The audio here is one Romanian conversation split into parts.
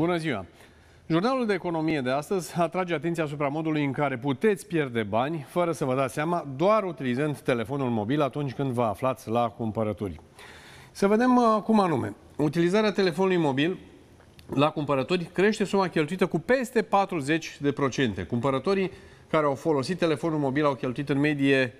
Bună ziua! Jurnalul de economie de astăzi atrage atenția asupra modului în care puteți pierde bani fără să vă dați seama doar utilizând telefonul mobil atunci când vă aflați la cumpărături. Să vedem uh, cum anume. Utilizarea telefonului mobil la cumpărături crește suma cheltuită cu peste 40%. Cumpărătorii care au folosit telefonul mobil au cheltuit în medie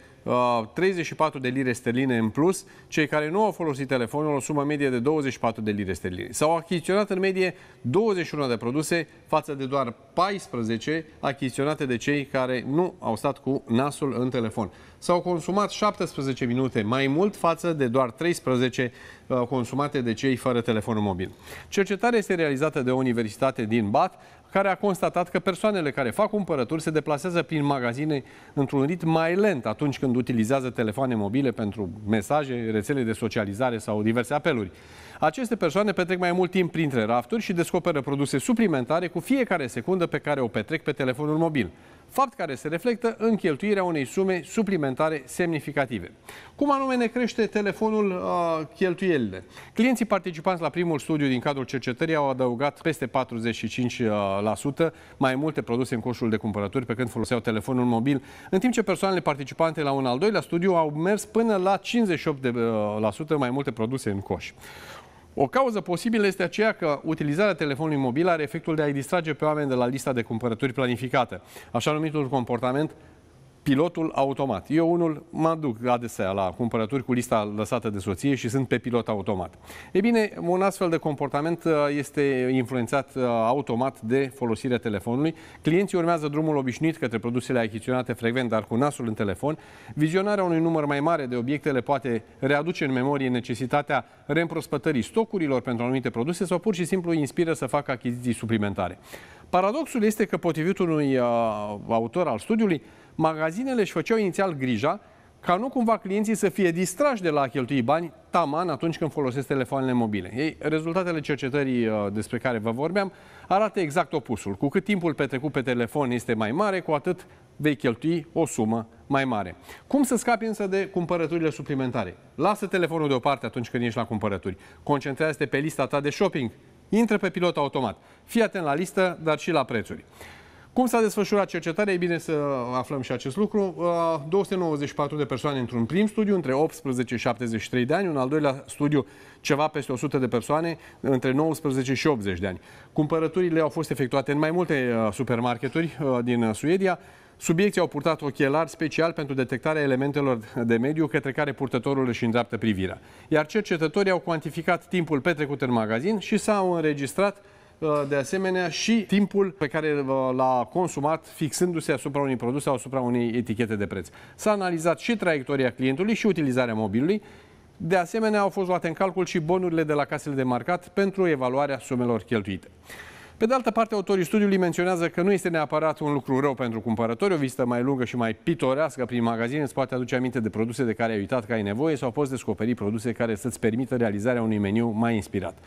34 uh, de lire sterline în plus, cei care nu au folosit telefonul o sumă medie de 24 de lire sterline. S-au achiziționat în medie 21 de produse față de doar 14 achiziționate de cei care nu au stat cu nasul în telefon. S-au consumat 17 minute mai mult față de doar 13 uh, consumate de cei fără telefonul mobil. Cercetarea este realizată de o universitate din BAT, care a constatat că persoanele care fac cumpărături se deplasează prin magazine într-un ritm mai lent atunci când utilizează telefoane mobile pentru mesaje, rețele de socializare sau diverse apeluri. Aceste persoane petrec mai mult timp printre rafturi și descoperă produse suplimentare cu fiecare secundă pe care o petrec pe telefonul mobil fapt care se reflectă în cheltuirea unei sume suplimentare semnificative. Cum anume ne crește telefonul uh, cheltuielile? Clienții participanți la primul studiu din cadrul cercetării au adăugat peste 45% mai multe produse în coșul de cumpărături pe când foloseau telefonul mobil, în timp ce persoanele participante la un al doilea studiu au mers până la 58% uh, mai multe produse în coș. O cauză posibilă este aceea că utilizarea telefonului mobil are efectul de a-i distrage pe oameni de la lista de cumpărături planificate. așa numitul comportament pilotul automat. Eu unul mă duc adesea la cumpărături cu lista lăsată de soție și sunt pe pilot automat. E bine, un astfel de comportament uh, este influențat uh, automat de folosirea telefonului. Clienții urmează drumul obișnuit către produsele achiziționate frecvent, dar cu nasul în telefon. Vizionarea unui număr mai mare de obiecte le poate readuce în memorie necesitatea reîmprospătării stocurilor pentru anumite produse sau pur și simplu inspiră să facă achiziții suplimentare. Paradoxul este că, potrivit unui uh, autor al studiului, magazinele își făceau inițial grija ca nu cumva clienții să fie distrași de la a cheltui bani taman atunci când folosesc telefoanele mobile. Ei, rezultatele cercetării uh, despre care vă vorbeam arată exact opusul. Cu cât timpul petrecut pe telefon este mai mare, cu atât vei cheltui o sumă mai mare. Cum să scapi însă de cumpărăturile suplimentare? Lasă telefonul deoparte atunci când ești la cumpărături. Concentrează-te pe lista ta de shopping. Intră pe pilot automat. Fii atent la listă, dar și la prețuri. Cum s-a desfășurat cercetarea? E bine să aflăm și acest lucru. 294 uh, de persoane într-un prim studiu, între 18 și 73 de ani, un al doilea studiu ceva peste 100 de persoane, între 19 și 80 de ani. Cumpărăturile au fost efectuate în mai multe uh, supermarketuri uh, din Suedia, Subiecții au purtat ochelari special pentru detectarea elementelor de mediu către care purtătorul își îndreaptă privirea. Iar cercetătorii au cuantificat timpul petrecut în magazin și s-au înregistrat Uh, de asemenea și timpul pe care uh, l-a consumat fixându-se asupra unui produs sau asupra unei etichete de preț. S-a analizat și traiectoria clientului și utilizarea mobilului, de asemenea, au fost luate în calcul și bonurile de la casele de marcat pentru evaluarea sumelor cheltuite. Pe de altă parte, autorii studiului menționează că nu este neapărat un lucru rău pentru cumpărători. O vizită mai lungă și mai pitorească prin magazin îți poate aduce aminte de produse de care ai uitat că ai nevoie sau poți descoperi produse care să-ți permită realizarea unui meniu mai inspirat.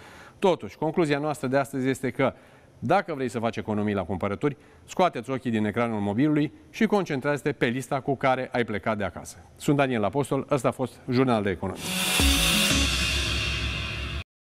Totuși, concluzia noastră de astăzi este că dacă vrei să faci economii la cumpărături, scoateți ochii din ecranul mobilului și concentrați-te pe lista cu care ai plecat de acasă. Sunt Daniel Apostol, ăsta a fost Jurnal de Economie.